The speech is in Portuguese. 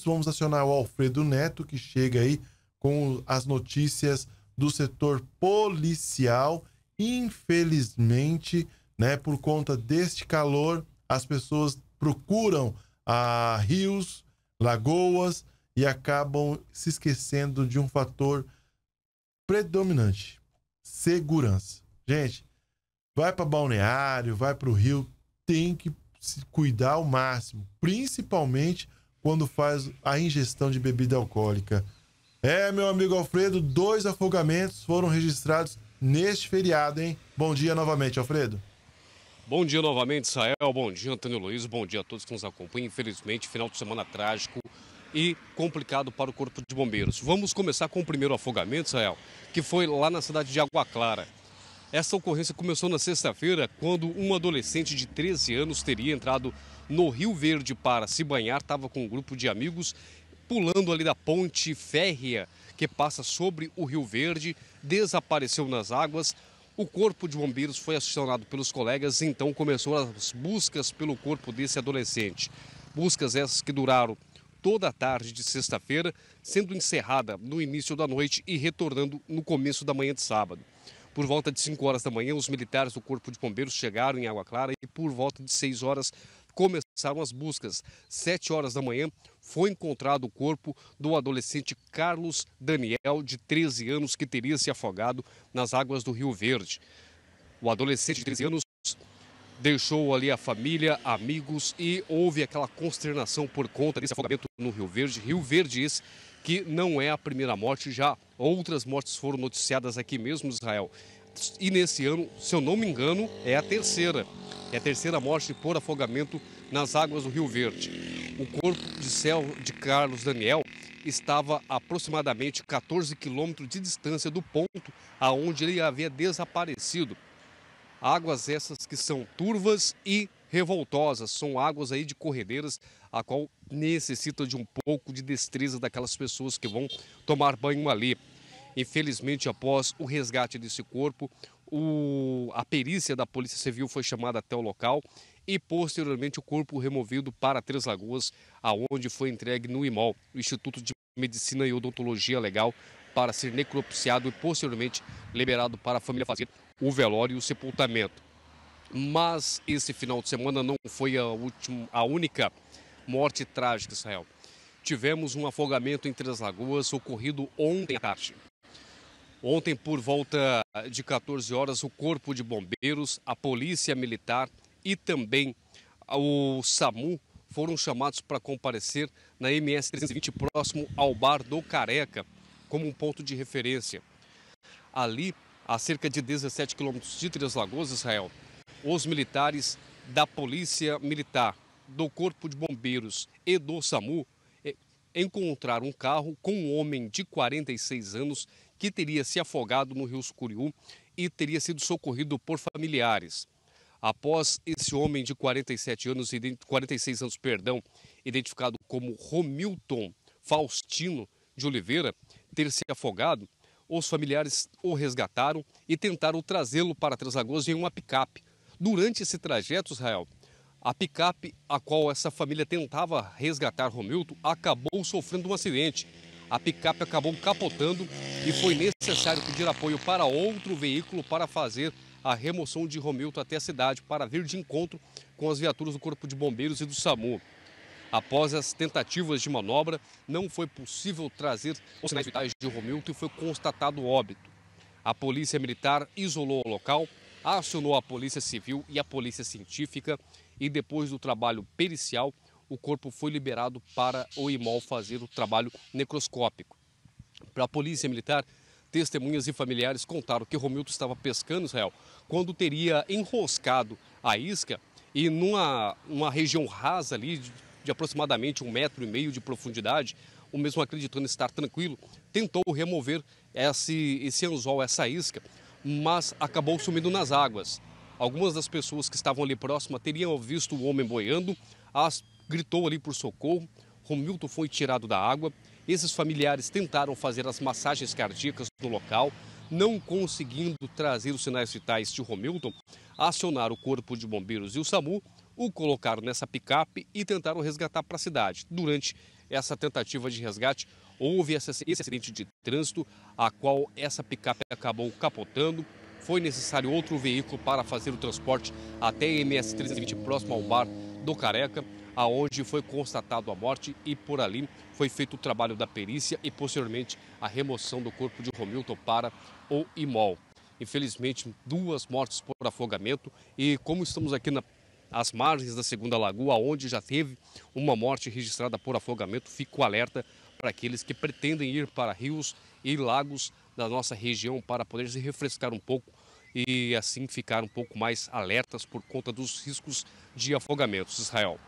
minutos. Vamos acionar o Alfredo Neto, que chega aí com as notícias do setor policial. Infelizmente, né, por conta deste calor, as pessoas procuram a rios, lagoas e acabam se esquecendo de um fator predominante: segurança. Gente, vai para balneário, vai para o rio, tem que se cuidar ao máximo, principalmente quando faz a ingestão de bebida alcoólica. É, meu amigo Alfredo, dois afogamentos foram registrados neste feriado, hein? Bom dia novamente, Alfredo. Bom dia novamente, Israel. Bom dia, Antônio Luiz. Bom dia a todos que nos acompanham. Infelizmente, final de semana trágico e complicado para o Corpo de Bombeiros. Vamos começar com o primeiro afogamento, Israel, que foi lá na cidade de Água Clara. Essa ocorrência começou na sexta-feira, quando um adolescente de 13 anos teria entrado no Rio Verde para se banhar, estava com um grupo de amigos, pulando ali da ponte férrea que passa sobre o Rio Verde, desapareceu nas águas. O corpo de bombeiros foi acionado pelos colegas, então começou as buscas pelo corpo desse adolescente. Buscas essas que duraram toda a tarde de sexta-feira, sendo encerrada no início da noite e retornando no começo da manhã de sábado. Por volta de 5 horas da manhã, os militares do Corpo de Bombeiros chegaram em Água Clara e por volta de 6 horas começaram as buscas. 7 horas da manhã foi encontrado o corpo do adolescente Carlos Daniel, de 13 anos, que teria se afogado nas águas do Rio Verde. O adolescente de 13 anos deixou ali a família, amigos e houve aquela consternação por conta desse afogamento no Rio Verde. Rio Verde esse que não é a primeira morte, já Outras mortes foram noticiadas aqui mesmo Israel. E nesse ano, se eu não me engano, é a terceira. É a terceira morte por afogamento nas águas do Rio Verde. O corpo de céu de Carlos Daniel estava a aproximadamente 14 quilômetros de distância do ponto aonde ele havia desaparecido. Águas essas que são turvas e revoltosas, são águas aí de corredeiras, a qual necessita de um pouco de destreza daquelas pessoas que vão tomar banho ali. Infelizmente, após o resgate desse corpo, o, a perícia da Polícia Civil foi chamada até o local e posteriormente o corpo removido para Três Lagoas, aonde foi entregue no IMOL, o Instituto de Medicina e Odontologia Legal, para ser necropsiado e posteriormente liberado para a família fazer o velório e o sepultamento. Mas esse final de semana não foi a, última, a única morte trágica, Israel. Tivemos um afogamento em Três Lagoas ocorrido ontem à tarde. Ontem, por volta de 14 horas, o Corpo de Bombeiros, a Polícia Militar e também o SAMU foram chamados para comparecer na MS 320, próximo ao bar do Careca, como um ponto de referência. Ali, a cerca de 17 quilômetros de Três Lagoas, Israel, os militares da Polícia Militar, do Corpo de Bombeiros e do SAMU eh, encontraram um carro com um homem de 46 anos que teria se afogado no rio Sucuriú e teria sido socorrido por familiares. Após esse homem de 47 anos, 46 anos, perdão, identificado como Romilton Faustino de Oliveira, ter se afogado, os familiares o resgataram e tentaram trazê-lo para Três Lagoas em uma picape. Durante esse trajeto, Israel, a picape a qual essa família tentava resgatar Romilton acabou sofrendo um acidente a picape acabou capotando e foi necessário pedir apoio para outro veículo para fazer a remoção de Romilto até a cidade, para vir de encontro com as viaturas do Corpo de Bombeiros e do SAMU. Após as tentativas de manobra, não foi possível trazer os sinais vitais de Romilto e foi constatado óbito. A polícia militar isolou o local, acionou a polícia civil e a polícia científica e depois do trabalho pericial, o corpo foi liberado para o IMOL fazer o trabalho necroscópico. Para a polícia militar, testemunhas e familiares contaram que Romildo estava pescando Israel quando teria enroscado a isca e numa uma região rasa ali de, de aproximadamente um metro e meio de profundidade, o mesmo acreditando estar tranquilo, tentou remover esse, esse anzol, essa isca, mas acabou sumindo nas águas. Algumas das pessoas que estavam ali próximas teriam visto o homem boiando, as gritou ali por socorro. Romildo foi tirado da água. Esses familiares tentaram fazer as massagens cardíacas no local, não conseguindo trazer os sinais vitais de Romildo, acionaram o corpo de bombeiros e o SAMU, o colocaram nessa picape e tentaram resgatar para a cidade. Durante essa tentativa de resgate, houve esse acidente de trânsito, a qual essa picape acabou capotando. Foi necessário outro veículo para fazer o transporte até a MS 320, próximo ao bar do Careca aonde foi constatado a morte e por ali foi feito o trabalho da perícia e posteriormente a remoção do corpo de Romilton para o IMOL. Infelizmente, duas mortes por afogamento e como estamos aqui na as margens da Segunda Lagoa, onde já teve uma morte registrada por afogamento. Fico alerta para aqueles que pretendem ir para rios e lagos da nossa região para poder se refrescar um pouco e assim ficar um pouco mais alertas por conta dos riscos de afogamentos. Israel.